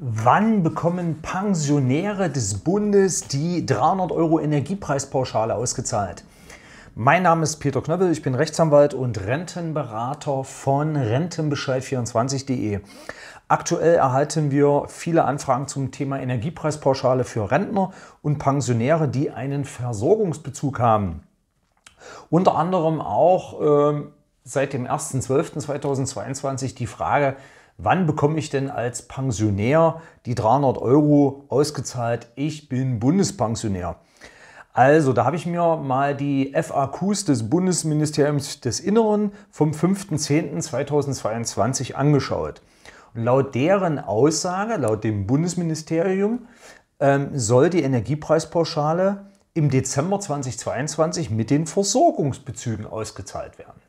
Wann bekommen Pensionäre des Bundes die 300 Euro Energiepreispauschale ausgezahlt? Mein Name ist Peter Knöppel, ich bin Rechtsanwalt und Rentenberater von rentenbescheid24.de. Aktuell erhalten wir viele Anfragen zum Thema Energiepreispauschale für Rentner und Pensionäre, die einen Versorgungsbezug haben. Unter anderem auch äh, seit dem 1.12.2022 die Frage, wann bekomme ich denn als Pensionär die 300 Euro ausgezahlt, ich bin Bundespensionär. Also, da habe ich mir mal die FAQs des Bundesministeriums des Inneren vom 5.10.2022 angeschaut. Und laut deren Aussage, laut dem Bundesministerium, ähm, soll die Energiepreispauschale im Dezember 2022 mit den Versorgungsbezügen ausgezahlt werden.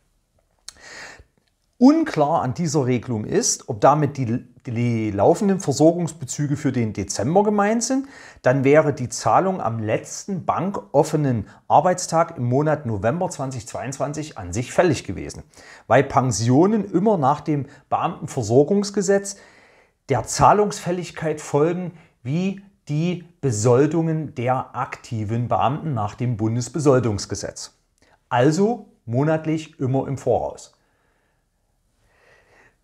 Unklar an dieser Regelung ist, ob damit die, die laufenden Versorgungsbezüge für den Dezember gemeint sind, dann wäre die Zahlung am letzten bankoffenen Arbeitstag im Monat November 2022 an sich fällig gewesen, weil Pensionen immer nach dem Beamtenversorgungsgesetz der Zahlungsfälligkeit folgen, wie die Besoldungen der aktiven Beamten nach dem Bundesbesoldungsgesetz. Also monatlich immer im Voraus.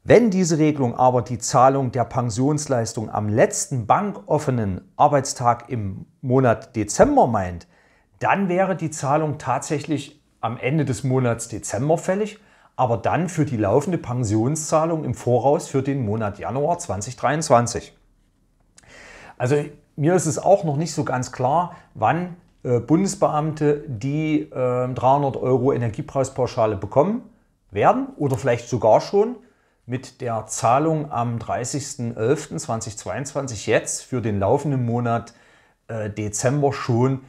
Wenn diese Regelung aber die Zahlung der Pensionsleistung am letzten bankoffenen Arbeitstag im Monat Dezember meint, dann wäre die Zahlung tatsächlich am Ende des Monats Dezember fällig, aber dann für die laufende Pensionszahlung im Voraus für den Monat Januar 2023. Also mir ist es auch noch nicht so ganz klar, wann äh, Bundesbeamte die äh, 300 Euro Energiepreispauschale bekommen werden oder vielleicht sogar schon mit der Zahlung am 30.11.2022 jetzt für den laufenden Monat äh, Dezember schon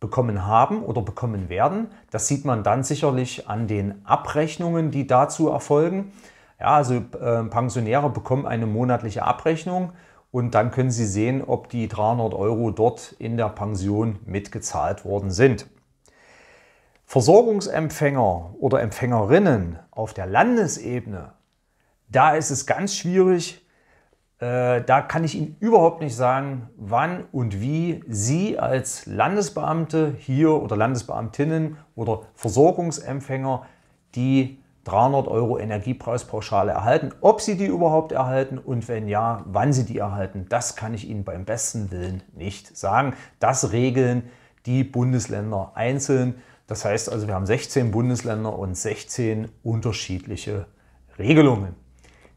bekommen haben oder bekommen werden. Das sieht man dann sicherlich an den Abrechnungen, die dazu erfolgen. Ja, also äh, Pensionäre bekommen eine monatliche Abrechnung und dann können Sie sehen, ob die 300 Euro dort in der Pension mitgezahlt worden sind. Versorgungsempfänger oder Empfängerinnen auf der Landesebene da ist es ganz schwierig. Äh, da kann ich Ihnen überhaupt nicht sagen, wann und wie Sie als Landesbeamte hier oder Landesbeamtinnen oder Versorgungsempfänger die 300 Euro Energiepreispauschale erhalten. Ob Sie die überhaupt erhalten und wenn ja, wann Sie die erhalten, das kann ich Ihnen beim besten Willen nicht sagen. Das regeln die Bundesländer einzeln. Das heißt also, wir haben 16 Bundesländer und 16 unterschiedliche Regelungen.